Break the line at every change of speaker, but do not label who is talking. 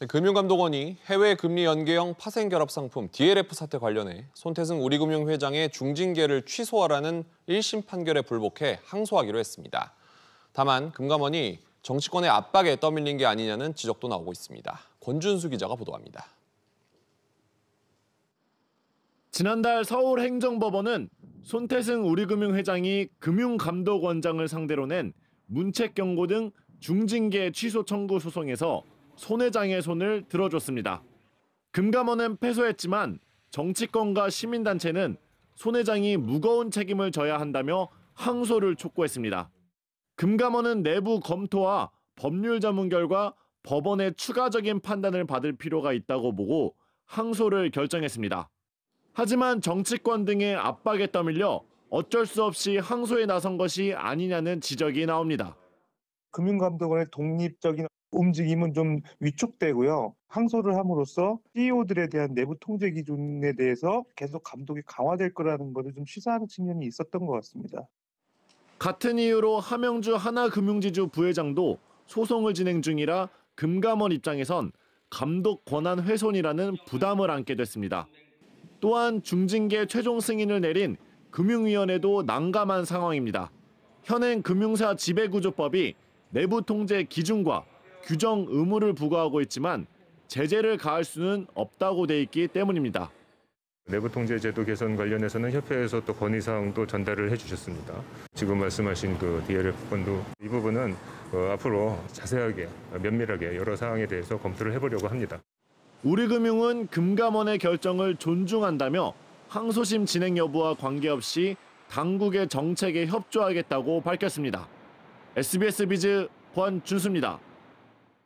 네, 금융감독원이 해외 금리 연계형 파생 결합 상품 DLF 사태 관련해 손태승 우리금융 회장의 중징계를 취소하라는 1심 판결에 불복해 항소하기로 했습니다. 다만 금감원이 정치권의 압박에 떠밀린 게 아니냐는 지적도 나오고 있습니다. 권준수 기자가 보도합니다.
지난달 서울행정법원은 손태승 우리금융 회장이 금융감독원장을 상대로 낸 문책경고 등 중징계 취소 청구 소송에서 손회장의 손을 들어줬습니다. 금감원은 패소했지만 정치권과 시민단체는 손회장이 무거운 책임을 져야 한다며 항소를 촉구했습니다. 금감원은 내부 검토와 법률 전문 결과 법원의 추가적인 판단을 받을 필요가 있다고 보고 항소를 결정했습니다. 하지만 정치권 등의 압박에 떠밀려 어쩔 수 없이 항소에 나선 것이 아니냐는 지적이 나옵니다.
금융감독원의 독립적인 움직임은 좀 위축되고요. 항소를 함으로써 CEO들에 대한 내부 통제 기준에 대해서 계속 감독이 강화될 거라는 것을 좀 시사하는 측면이 있었던 것 같습니다.
같은 이유로 하명주 하나금융지주 부회장도 소송을 진행 중이라 금감원 입장에선 감독 권한 훼손이라는 부담을 안게 됐습니다. 또한 중징계 최종 승인을 내린 금융위원회도 난감한 상황입니다. 현행 금융사 지배구조법이 내부 통제 기준과 규정 의무를 부과하고 있지만 제재를 가할 수는 없다고 돼 있기 때문입니다. 내부
통제 제도 개선 관련해서는 협회에서 또 건의 사항도 전달을 해주셨습니다. 지금 말씀하신 그 DLF 건도 이 부분은 어, 앞으로 자세하게 면밀하게 여러 사항에 대해서 검토를 해보려고 합니다.
우리금융은 금감원의 결정을 존중한다며 항소심 진행 여부와 관계없이 당국의 정책에 협조하겠다고 밝혔습니다. SBS 비즈 권준수입니다.